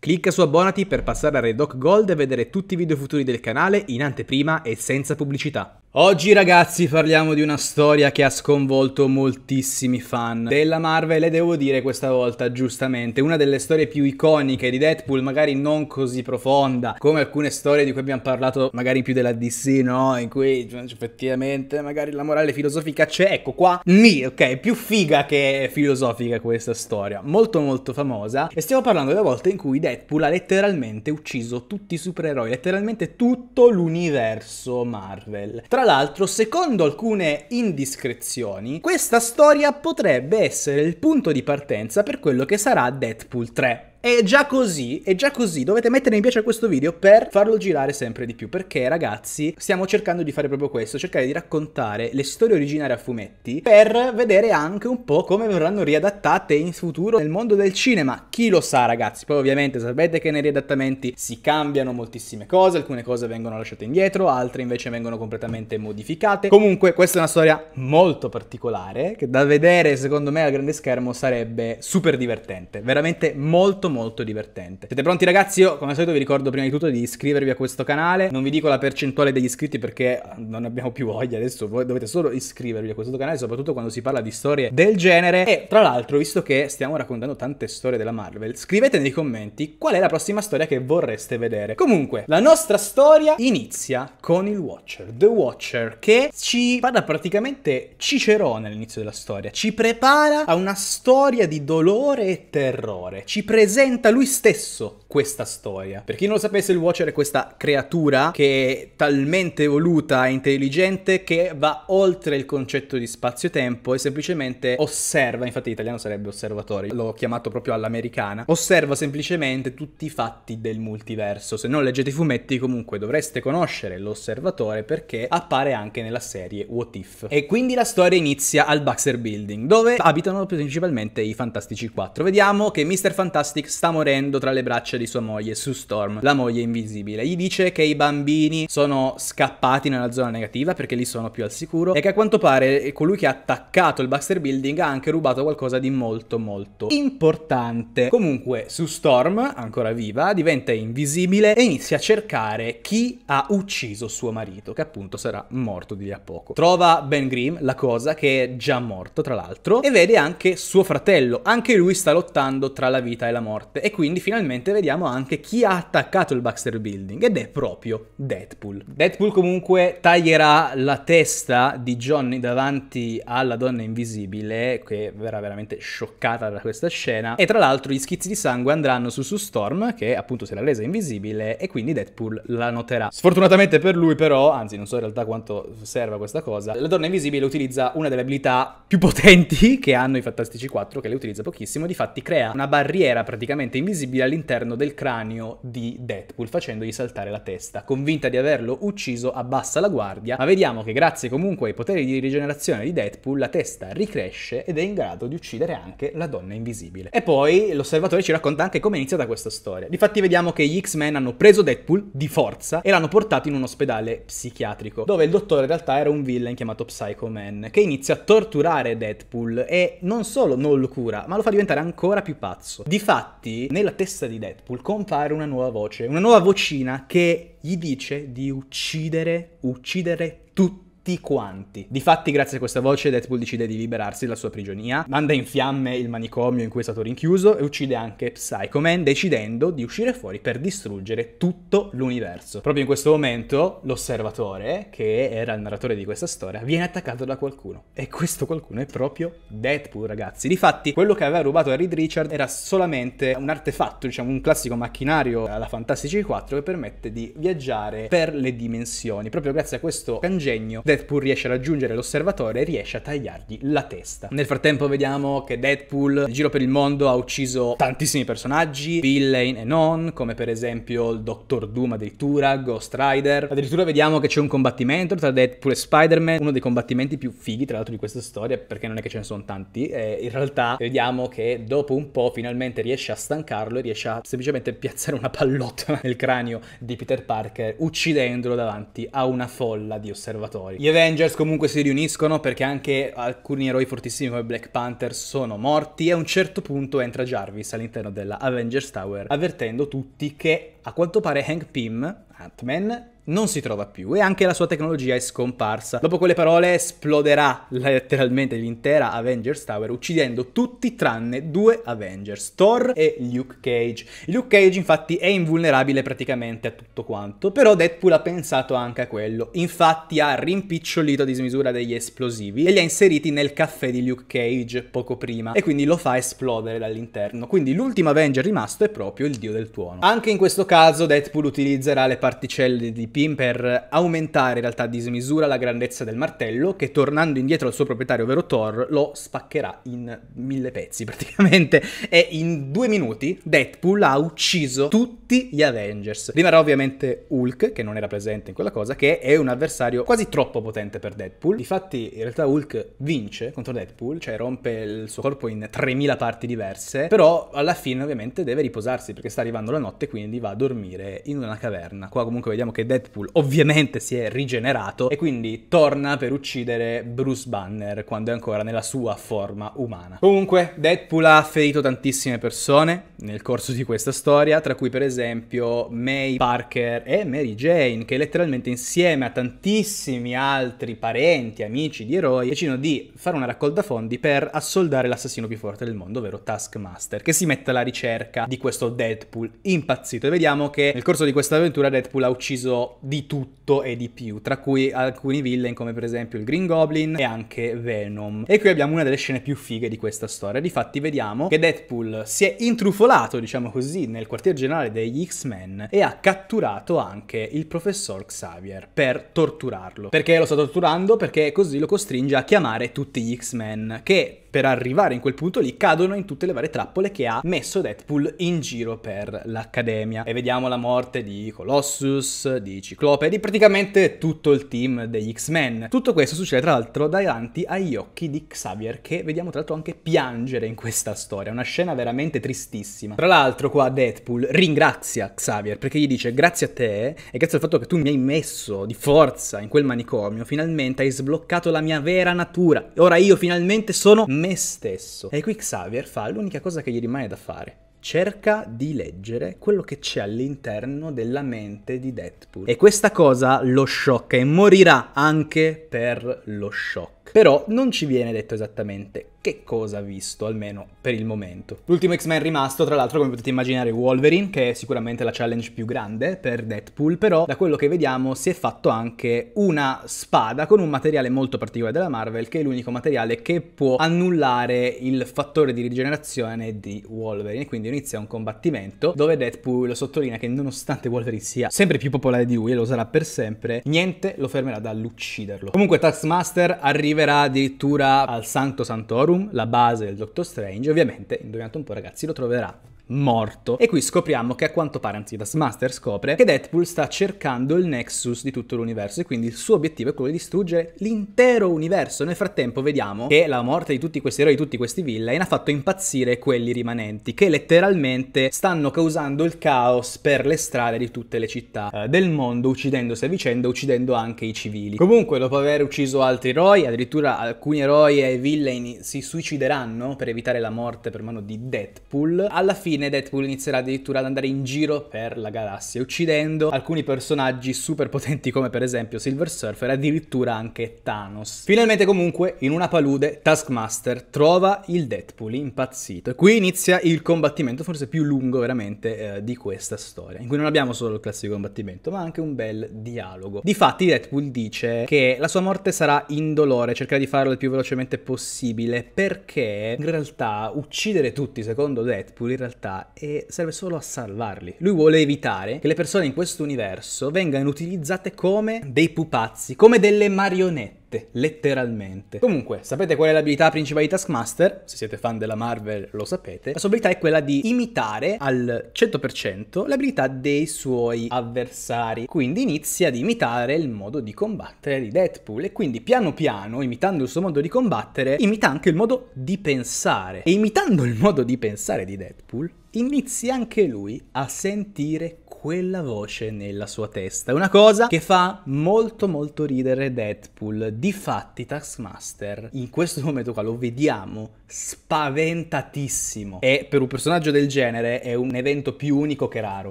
Clicca su abbonati per passare a Redoc Gold e vedere tutti i video futuri del canale in anteprima e senza pubblicità. Oggi ragazzi parliamo di una storia che ha sconvolto moltissimi fan della Marvel e devo dire questa volta giustamente una delle storie più iconiche di Deadpool magari non così profonda come alcune storie di cui abbiamo parlato magari più della DC no? In cui cioè, effettivamente magari la morale filosofica c'è ecco qua ni ok più figa che filosofica questa storia molto molto famosa e stiamo parlando della volta in cui Deadpool ha letteralmente ucciso tutti i supereroi letteralmente tutto l'universo Marvel tra tra l'altro, secondo alcune indiscrezioni, questa storia potrebbe essere il punto di partenza per quello che sarà Deadpool 3. E già così, e già così dovete mettere mi piace a questo video per farlo girare sempre di più, perché ragazzi stiamo cercando di fare proprio questo, cercare di raccontare le storie originarie a fumetti per vedere anche un po' come verranno riadattate in futuro nel mondo del cinema. Chi lo sa ragazzi, poi ovviamente sapete che nei riadattamenti si cambiano moltissime cose, alcune cose vengono lasciate indietro, altre invece vengono completamente modificate. Comunque questa è una storia molto particolare che da vedere secondo me al grande schermo sarebbe super divertente, veramente molto molto divertente. Siete pronti ragazzi? Io come al solito vi ricordo prima di tutto di iscrivervi a questo canale, non vi dico la percentuale degli iscritti perché eh, non abbiamo più voglia adesso, voi dovete solo iscrivervi a questo canale, soprattutto quando si parla di storie del genere e tra l'altro visto che stiamo raccontando tante storie della Marvel, scrivete nei commenti qual è la prossima storia che vorreste vedere. Comunque, la nostra storia inizia con il Watcher, The Watcher, che ci parla praticamente Cicerone all'inizio della storia, ci prepara a una storia di dolore e terrore, ci presenta rappresenta lui stesso questa storia. Per chi non lo sapesse, il Watcher è questa creatura che è talmente evoluta e intelligente che va oltre il concetto di spazio-tempo e semplicemente osserva, infatti in italiano sarebbe osservatore, l'ho chiamato proprio all'americana, osserva semplicemente tutti i fatti del multiverso. Se non leggete i fumetti comunque dovreste conoscere l'osservatore perché appare anche nella serie What If. E quindi la storia inizia al Baxter Building, dove abitano principalmente i Fantastici 4. Vediamo che Mr. Fantastic sta morendo tra le braccia di sua moglie, su Storm, la moglie invisibile. Gli dice che i bambini sono scappati nella zona negativa perché lì sono più al sicuro e che a quanto pare colui che ha attaccato il Baxter Building ha anche rubato qualcosa di molto molto importante. Comunque su Storm, ancora viva, diventa invisibile e inizia a cercare chi ha ucciso suo marito, che appunto sarà morto di lì a poco. Trova Ben Grimm, la cosa, che è già morto tra l'altro, e vede anche suo fratello. Anche lui sta lottando tra la vita e la morte e quindi finalmente vediamo vediamo anche chi ha attaccato il Baxter Building ed è proprio Deadpool. Deadpool comunque taglierà la testa di Johnny davanti alla donna invisibile che verrà veramente scioccata da questa scena e tra l'altro gli schizzi di sangue andranno su su Storm che appunto si era resa invisibile e quindi Deadpool la noterà. Sfortunatamente per lui però, anzi non so in realtà quanto serva questa cosa, la donna invisibile utilizza una delle abilità più potenti che hanno i Fantastici 4 che le utilizza pochissimo, difatti crea una barriera praticamente invisibile all'interno del cranio di Deadpool facendogli saltare la testa. Convinta di averlo ucciso abbassa la guardia ma vediamo che grazie comunque ai poteri di rigenerazione di Deadpool la testa ricresce ed è in grado di uccidere anche la donna invisibile. E poi l'osservatore ci racconta anche come è iniziata questa storia. Difatti vediamo che gli X-Men hanno preso Deadpool di forza e l'hanno portato in un ospedale psichiatrico dove il dottore in realtà era un villain chiamato Psycho Man che inizia a torturare Deadpool e non solo non lo cura ma lo fa diventare ancora più pazzo. Difatti nella testa di Deadpool Deadpool compare una nuova voce, una nuova vocina che gli dice di uccidere, uccidere tutti tutti quanti. Difatti, grazie a questa voce, Deadpool decide di liberarsi dalla sua prigionia, manda in fiamme il manicomio in cui è stato rinchiuso e uccide anche Psycho Man, decidendo di uscire fuori per distruggere tutto l'universo. Proprio in questo momento, l'osservatore, che era il narratore di questa storia, viene attaccato da qualcuno. E questo qualcuno è proprio Deadpool, ragazzi. Difatti, quello che aveva rubato Harry Richard era solamente un artefatto, diciamo un classico macchinario alla Fantastici 4 che permette di viaggiare per le dimensioni. Proprio grazie a questo cangegno Deadpool riesce a raggiungere l'osservatore e riesce a tagliargli la testa. Nel frattempo vediamo che Deadpool in giro per il mondo ha ucciso tantissimi personaggi, villain e non, come per esempio il Dr. Doom addirittura, Ghost Rider. Addirittura vediamo che c'è un combattimento tra Deadpool e Spider-Man, uno dei combattimenti più fighi tra l'altro di questa storia, perché non è che ce ne sono tanti, e in realtà vediamo che dopo un po' finalmente riesce a stancarlo e riesce a semplicemente piazzare una pallotta nel cranio di Peter Parker, uccidendolo davanti a una folla di osservatori. Gli Avengers comunque si riuniscono perché anche alcuni eroi fortissimi come Black Panther sono morti e a un certo punto entra Jarvis all'interno della Avengers Tower avvertendo tutti che a quanto pare Hank Pym, Ant-Man, non si trova più e anche la sua tecnologia è scomparsa. Dopo quelle parole esploderà letteralmente l'intera Avengers Tower uccidendo tutti tranne due Avengers, Thor e Luke Cage. Luke Cage infatti è invulnerabile praticamente a tutto quanto, però Deadpool ha pensato anche a quello. Infatti ha rimpicciolito a dismisura degli esplosivi e li ha inseriti nel caffè di Luke Cage poco prima e quindi lo fa esplodere dall'interno. Quindi l'ultimo Avenger rimasto è proprio il dio del tuono. Anche in questo caso Deadpool utilizzerà le particelle di P Pin per aumentare in realtà a dismisura la grandezza del martello che tornando indietro al suo proprietario ovvero Thor lo spaccherà in mille pezzi praticamente e in due minuti Deadpool ha ucciso tutti gli Avengers. Rimarrà ovviamente Hulk che non era presente in quella cosa che è un avversario quasi troppo potente per Deadpool. Difatti in realtà Hulk vince contro Deadpool cioè rompe il suo corpo in 3000 parti diverse però alla fine ovviamente deve riposarsi perché sta arrivando la notte quindi va a dormire in una caverna. Qua comunque vediamo che Deadpool Deadpool ovviamente si è rigenerato e quindi torna per uccidere Bruce Banner quando è ancora nella sua forma umana. Comunque, Deadpool ha ferito tantissime persone, nel corso di questa storia, tra cui per esempio May Parker e Mary Jane, che letteralmente insieme a tantissimi altri parenti, amici di eroi, decidono di fare una raccolta fondi per assoldare l'assassino più forte del mondo, ovvero Taskmaster, che si mette alla ricerca di questo Deadpool impazzito. E vediamo che nel corso di questa avventura Deadpool ha ucciso di tutto e di più, tra cui alcuni villain come per esempio il Green Goblin e anche Venom. E qui abbiamo una delle scene più fighe di questa storia. Difatti vediamo che Deadpool si è intrufolato volato, diciamo così, nel quartier generale degli X-Men e ha catturato anche il professor Xavier per torturarlo. Perché lo sta torturando? Perché così lo costringe a chiamare tutti gli X-Men, che per arrivare in quel punto lì cadono in tutte le varie trappole che ha messo Deadpool in giro per l'accademia. E vediamo la morte di Colossus, di Ciclope, di praticamente tutto il team degli X-Men. Tutto questo succede tra l'altro davanti agli occhi di Xavier, che vediamo tra l'altro anche piangere in questa storia. Una scena veramente tristissima. Tra l'altro qua Deadpool ringrazia Xavier perché gli dice grazie a te e grazie al fatto che tu mi hai messo di forza in quel manicomio, finalmente hai sbloccato la mia vera natura. Ora io finalmente sono me stesso. E qui Xavier fa l'unica cosa che gli rimane da fare. Cerca di leggere quello che c'è all'interno della mente di Deadpool. E questa cosa lo sciocca e morirà anche per lo shock. Però non ci viene detto esattamente che cosa ha visto, almeno per il momento. L'ultimo X-Men rimasto, tra l'altro, come potete immaginare, Wolverine, che è sicuramente la challenge più grande per Deadpool, però da quello che vediamo si è fatto anche una spada con un materiale molto particolare della Marvel, che è l'unico materiale che può annullare il fattore di rigenerazione di Wolverine. Quindi inizia un combattimento dove Deadpool sottolinea che nonostante Wolverine sia sempre più popolare di lui e lo sarà per sempre, niente lo fermerà dall'ucciderlo. Comunque Taskmaster arriva arriverà addirittura al Sancto Santorum, la base del Doctor Strange. Ovviamente, indovinate un po', ragazzi, lo troverà morto. E qui scopriamo che a quanto pare, anzi Dustmaster scopre, che Deadpool sta cercando il nexus di tutto l'universo e quindi il suo obiettivo è quello di distruggere l'intero universo. Nel frattempo vediamo che la morte di tutti questi eroi, di tutti questi villain, ha fatto impazzire quelli rimanenti, che letteralmente stanno causando il caos per le strade di tutte le città eh, del mondo, uccidendosi a vicenda, uccidendo anche i civili. Comunque, dopo aver ucciso altri eroi, addirittura alcuni eroi e villain si suicideranno per evitare la morte per mano di Deadpool, alla fine fine Deadpool inizierà addirittura ad andare in giro per la galassia, uccidendo alcuni personaggi super potenti come per esempio Silver Surfer, addirittura anche Thanos. Finalmente comunque, in una palude, Taskmaster trova il Deadpool impazzito. E qui inizia il combattimento, forse più lungo veramente, eh, di questa storia, in cui non abbiamo solo il classico combattimento, ma anche un bel dialogo. Difatti Deadpool dice che la sua morte sarà indolore, cercherà di farlo il più velocemente possibile, perché in realtà uccidere tutti, secondo Deadpool, in realtà realtà e serve solo a salvarli. Lui vuole evitare che le persone in questo universo vengano utilizzate come dei pupazzi, come delle marionette letteralmente. Comunque, sapete qual è l'abilità principale di Taskmaster? Se siete fan della Marvel lo sapete. La sua abilità è quella di imitare al 100% l'abilità dei suoi avversari. Quindi inizia ad imitare il modo di combattere di Deadpool e quindi piano piano, imitando il suo modo di combattere, imita anche il modo di pensare. E imitando il modo di pensare di Deadpool, inizia anche lui a sentire quella voce nella sua testa. una cosa che fa molto molto ridere Deadpool. Difatti Taskmaster in questo momento qua lo vediamo spaventatissimo. E per un personaggio del genere è un evento più unico che raro.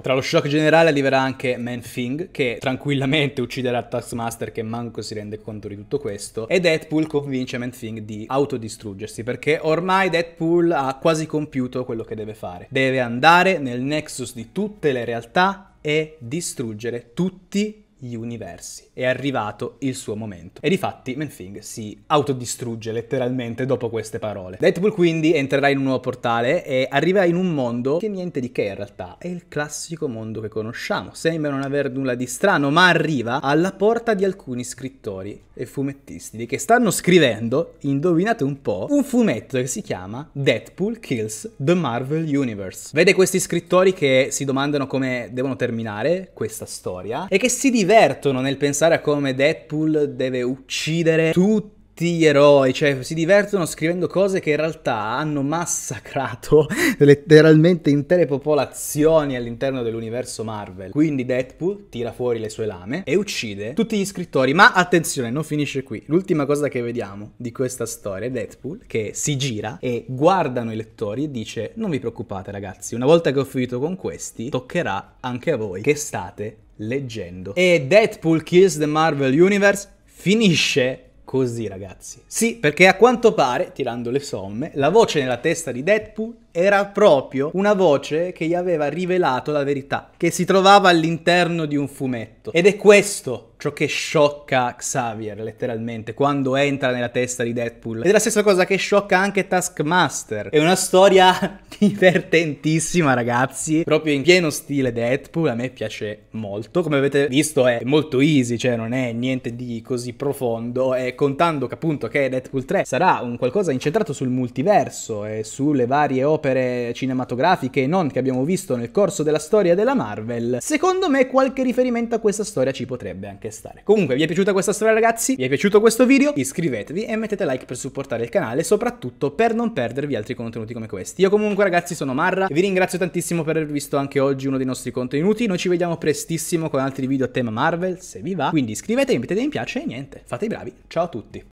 Tra lo shock generale arriverà anche Man Thing, che tranquillamente ucciderà Taskmaster, che manco si rende conto di tutto questo. E Deadpool convince Man Thing di autodistruggersi, perché ormai Deadpool ha quasi compiuto quello che deve fare. Deve andare nel nexus di tutte le realtà e distruggere tutti gli universi. È arrivato il suo momento. E difatti Manfing si autodistrugge letteralmente dopo queste parole. Deadpool quindi entrerà in un nuovo portale e arriva in un mondo che niente di che in realtà, è il classico mondo che conosciamo. Sembra non aver nulla di strano, ma arriva alla porta di alcuni scrittori e fumettisti che stanno scrivendo, indovinate un po', un fumetto che si chiama Deadpool Kills the Marvel Universe. Vede questi scrittori che si domandano come devono terminare questa storia e che si diventano divertono nel pensare a come Deadpool deve uccidere tutti gli eroi, cioè si divertono scrivendo cose che in realtà hanno massacrato letteralmente intere popolazioni all'interno dell'universo Marvel. Quindi Deadpool tira fuori le sue lame e uccide tutti gli scrittori. Ma attenzione, non finisce qui. L'ultima cosa che vediamo di questa storia è Deadpool che si gira e guardano i lettori e dice: Non vi preoccupate, ragazzi, una volta che ho finito con questi, toccherà anche a voi che state leggendo. E Deadpool Kills the Marvel Universe finisce così, ragazzi. Sì, perché a quanto pare, tirando le somme, la voce nella testa di Deadpool era proprio una voce che gli aveva rivelato la verità, che si trovava all'interno di un fumetto. Ed è questo ciò che sciocca Xavier letteralmente quando entra nella testa di Deadpool ed è la stessa cosa che sciocca anche Taskmaster è una storia divertentissima ragazzi proprio in pieno stile Deadpool a me piace molto come avete visto è molto easy cioè non è niente di così profondo e contando che appunto che Deadpool 3 sarà un qualcosa incentrato sul multiverso e sulle varie opere cinematografiche e non che abbiamo visto nel corso della storia della Marvel secondo me qualche riferimento a questa storia ci potrebbe anche testare. Comunque vi è piaciuta questa storia ragazzi? Vi è piaciuto questo video? Iscrivetevi e mettete like per supportare il canale, soprattutto per non perdervi altri contenuti come questi. Io comunque ragazzi sono Marra e vi ringrazio tantissimo per aver visto anche oggi uno dei nostri contenuti. Noi ci vediamo prestissimo con altri video a tema Marvel, se vi va. Quindi iscrivetevi, mettete mi piace e niente, fate i bravi. Ciao a tutti!